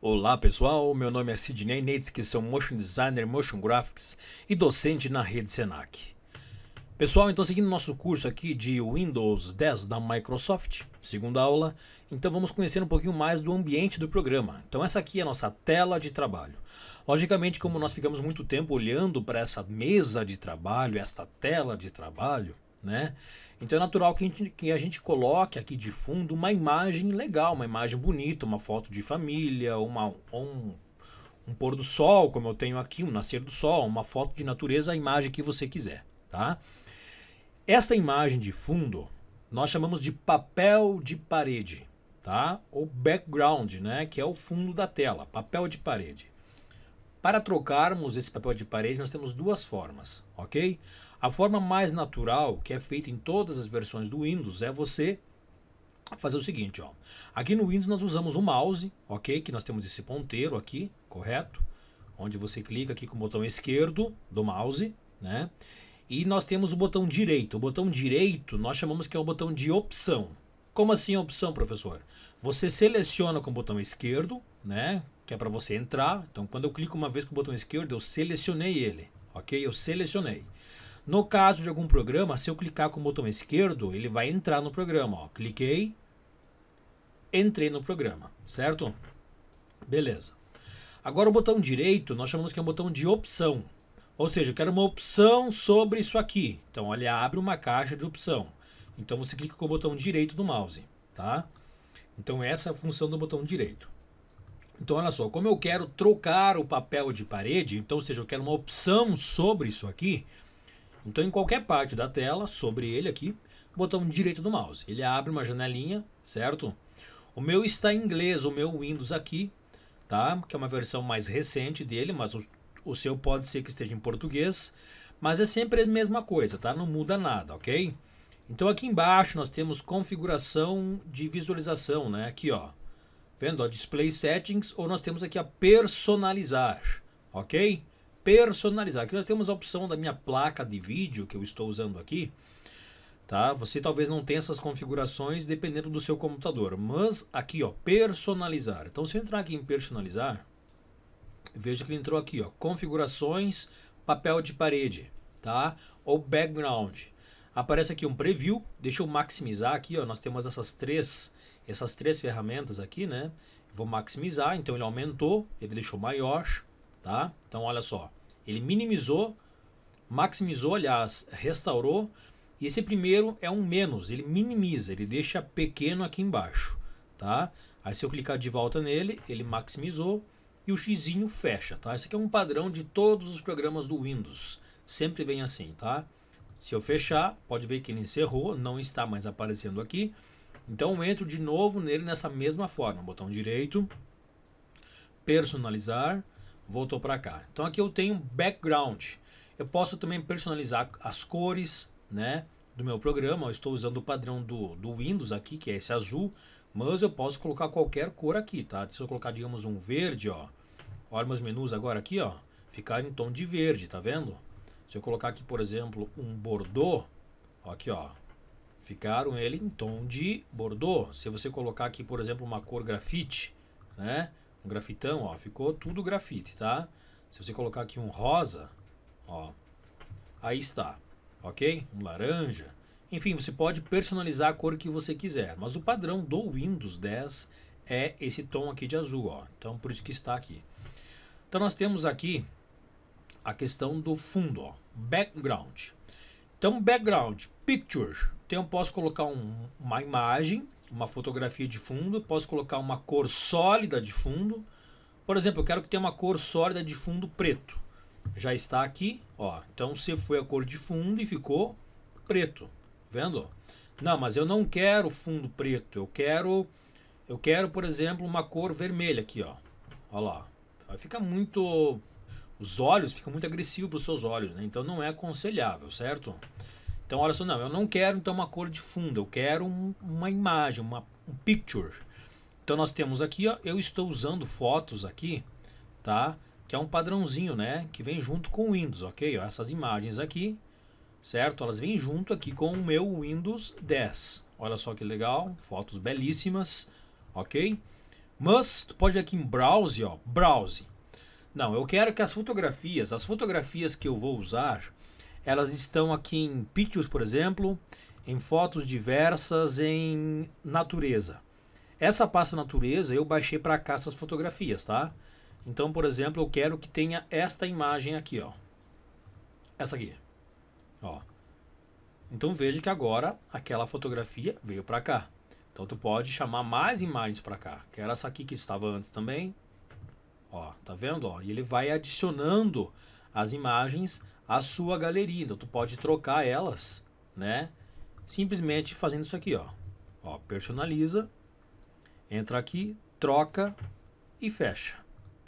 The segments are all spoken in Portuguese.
Olá pessoal, meu nome é Sidney Neitz, que sou motion designer, motion graphics e docente na rede Senac. Pessoal, então seguindo nosso curso aqui de Windows 10 da Microsoft, segunda aula, então vamos conhecer um pouquinho mais do ambiente do programa. Então essa aqui é a nossa tela de trabalho. Logicamente, como nós ficamos muito tempo olhando para essa mesa de trabalho, esta tela de trabalho, né? Então é natural que a, gente, que a gente coloque aqui de fundo uma imagem legal, uma imagem bonita, uma foto de família, uma, um, um pôr do sol, como eu tenho aqui, um nascer do sol, uma foto de natureza, a imagem que você quiser, tá? Essa imagem de fundo nós chamamos de papel de parede, tá? Ou background, né? Que é o fundo da tela, papel de parede. Para trocarmos esse papel de parede, nós temos duas formas, ok? A forma mais natural, que é feita em todas as versões do Windows, é você fazer o seguinte, ó. Aqui no Windows nós usamos o mouse, ok? Que nós temos esse ponteiro aqui, correto? Onde você clica aqui com o botão esquerdo do mouse, né? E nós temos o botão direito. O botão direito nós chamamos que é o botão de opção. Como assim opção, professor? Você seleciona com o botão esquerdo, né? que é para você entrar. Então, quando eu clico uma vez com o botão esquerdo, eu selecionei ele, ok? Eu selecionei. No caso de algum programa, se eu clicar com o botão esquerdo, ele vai entrar no programa. Ó. Cliquei, entrei no programa, certo? Beleza. Agora o botão direito, nós chamamos que é um botão de opção. Ou seja, eu quero uma opção sobre isso aqui. Então, olha, abre uma caixa de opção. Então, você clica com o botão direito do mouse, tá? Então, essa é a função do botão direito. Então, olha só, como eu quero trocar o papel de parede, então, ou seja, eu quero uma opção sobre isso aqui. Então, em qualquer parte da tela, sobre ele aqui, botão direito do mouse. Ele abre uma janelinha, certo? O meu está em inglês, o meu Windows aqui, tá? Que é uma versão mais recente dele, mas o, o seu pode ser que esteja em português. Mas é sempre a mesma coisa, tá? Não muda nada, ok? Então, aqui embaixo nós temos configuração de visualização, né? Aqui, ó Vendo? Ó, display Settings ou nós temos aqui a Personalizar, ok? Personalizar. Aqui nós temos a opção da minha placa de vídeo que eu estou usando aqui. Tá? Você talvez não tenha essas configurações dependendo do seu computador, mas aqui ó, personalizar. Então se eu entrar aqui em personalizar, veja que ele entrou aqui ó, configurações, papel de parede, tá? Ou background. Aparece aqui um preview. Deixa eu maximizar aqui, ó. Nós temos essas três essas três ferramentas aqui, né? Vou maximizar, então ele aumentou, ele deixou maior, tá? Então olha só, ele minimizou, maximizou, aliás, restaurou. E esse primeiro é um menos, ele minimiza, ele deixa pequeno aqui embaixo, tá? Aí se eu clicar de volta nele, ele maximizou e o xizinho fecha, tá? Esse aqui é um padrão de todos os programas do Windows, sempre vem assim, tá? Se eu fechar, pode ver que ele encerrou, não está mais aparecendo aqui. Então eu entro de novo nele nessa mesma forma, botão direito, personalizar, voltou para cá. Então aqui eu tenho background. Eu posso também personalizar as cores, né, do meu programa. Eu estou usando o padrão do, do Windows aqui, que é esse azul, mas eu posso colocar qualquer cor aqui, tá? Se eu colocar, digamos, um verde, ó. Olha meus menus agora aqui, ó. Ficar em tom de verde, tá vendo? Se eu colocar aqui, por exemplo, um bordô, aqui, ó ficaram ele em tom de bordô. Se você colocar aqui, por exemplo, uma cor grafite, né? Um grafitão, ó, ficou tudo grafite, tá? Se você colocar aqui um rosa, ó, aí está, ok? Um laranja. Enfim, você pode personalizar a cor que você quiser, mas o padrão do Windows 10 é esse tom aqui de azul, ó. Então, por isso que está aqui. Então, nós temos aqui a questão do fundo, ó, background. Então, background, picture, então eu posso colocar um, uma imagem, uma fotografia de fundo, posso colocar uma cor sólida de fundo. Por exemplo, eu quero que tenha uma cor sólida de fundo preto. Já está aqui, ó. Então você foi a cor de fundo e ficou preto, vendo? Não, mas eu não quero fundo preto, eu quero eu quero, por exemplo, uma cor vermelha aqui, ó. Olha lá. fica muito os olhos, fica muito agressivo para os seus olhos, né? Então não é aconselhável, certo? Então, olha só, não, eu não quero então uma cor de fundo, eu quero um, uma imagem, uma, um picture. Então, nós temos aqui, ó, eu estou usando fotos aqui, tá? Que é um padrãozinho, né? Que vem junto com o Windows, ok? Ó, essas imagens aqui, certo? Elas vêm junto aqui com o meu Windows 10. Olha só que legal, fotos belíssimas, ok? Mas, tu pode ver aqui em Browse, ó, Browse. Não, eu quero que as fotografias, as fotografias que eu vou usar elas estão aqui em pictures, por exemplo, em fotos diversas, em natureza. Essa pasta natureza eu baixei para cá essas fotografias, tá? Então, por exemplo, eu quero que tenha esta imagem aqui, ó. Essa aqui. Ó. Então veja que agora aquela fotografia veio para cá. Então tu pode chamar mais imagens para cá. Que era essa aqui que estava antes também. Ó, tá vendo? Ó, e ele vai adicionando as imagens à sua galeria. Então, tu pode trocar elas, né? Simplesmente fazendo isso aqui, ó. ó personaliza, entra aqui, troca e fecha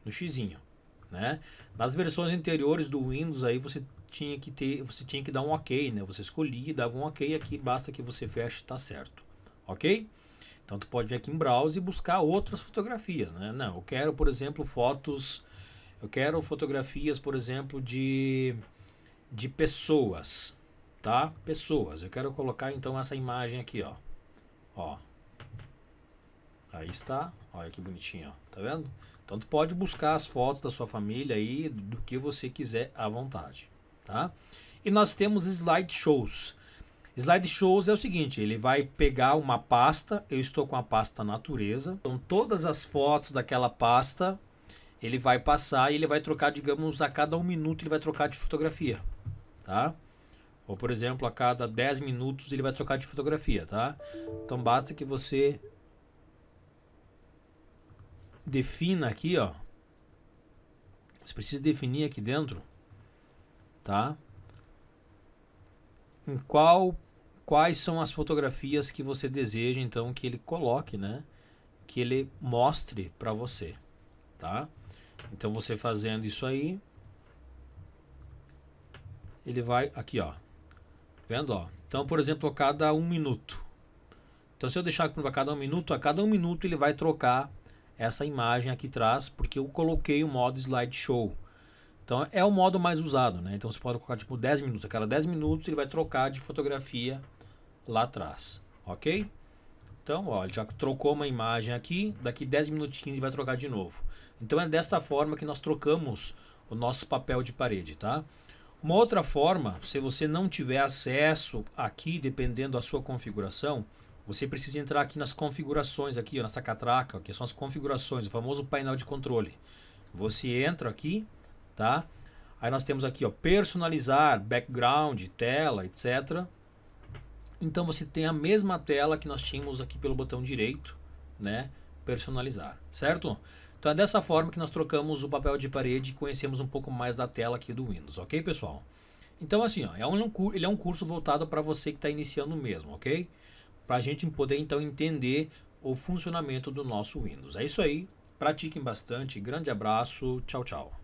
no xizinho, né? Nas versões anteriores do Windows aí você tinha que ter, você tinha que dar um OK, né? Você escolhia, dava um OK aqui, basta que você feche, tá certo, ok? Então tu pode vir aqui em browse e buscar outras fotografias, né? Não, eu quero, por exemplo, fotos eu quero fotografias, por exemplo, de, de pessoas, tá? Pessoas. Eu quero colocar então essa imagem aqui, ó. Ó. Aí está. Olha que bonitinho, ó. Tá vendo? Então tu pode buscar as fotos da sua família aí, do que você quiser à vontade, tá? E nós temos slideshows. Slideshows é o seguinte, ele vai pegar uma pasta, eu estou com a pasta natureza, então todas as fotos daquela pasta ele vai passar e ele vai trocar, digamos, a cada um minuto ele vai trocar de fotografia, tá? Ou, por exemplo, a cada 10 minutos ele vai trocar de fotografia, tá? Então, basta que você defina aqui, ó. Você precisa definir aqui dentro, tá? Em qual, quais são as fotografias que você deseja, então, que ele coloque, né? Que ele mostre para você, Tá? Então você fazendo isso aí, ele vai aqui, ó. Vendo, ó. Então, por exemplo, a cada um minuto. Então, se eu deixar para cada um minuto, a cada um minuto ele vai trocar essa imagem aqui atrás, porque eu coloquei o modo slideshow. Então, é o modo mais usado, né? Então, você pode colocar tipo 10 minutos. A cada 10 minutos ele vai trocar de fotografia lá atrás, ok? Então, ó, ele já trocou uma imagem aqui, daqui 10 minutinhos ele vai trocar de novo. Então é desta forma que nós trocamos o nosso papel de parede, tá? Uma outra forma, se você não tiver acesso aqui, dependendo da sua configuração, você precisa entrar aqui nas configurações aqui, ó, nessa catraca, que são as configurações, o famoso painel de controle. Você entra aqui, tá? Aí nós temos aqui, ó, personalizar, background, tela, etc. Então você tem a mesma tela que nós tínhamos aqui pelo botão direito, né? Personalizar, certo? Então é dessa forma que nós trocamos o papel de parede e conhecemos um pouco mais da tela aqui do Windows, ok pessoal? Então assim, ó, é um, ele é um curso voltado para você que está iniciando mesmo, ok? Para a gente poder então entender o funcionamento do nosso Windows. É isso aí, pratiquem bastante, grande abraço, tchau tchau.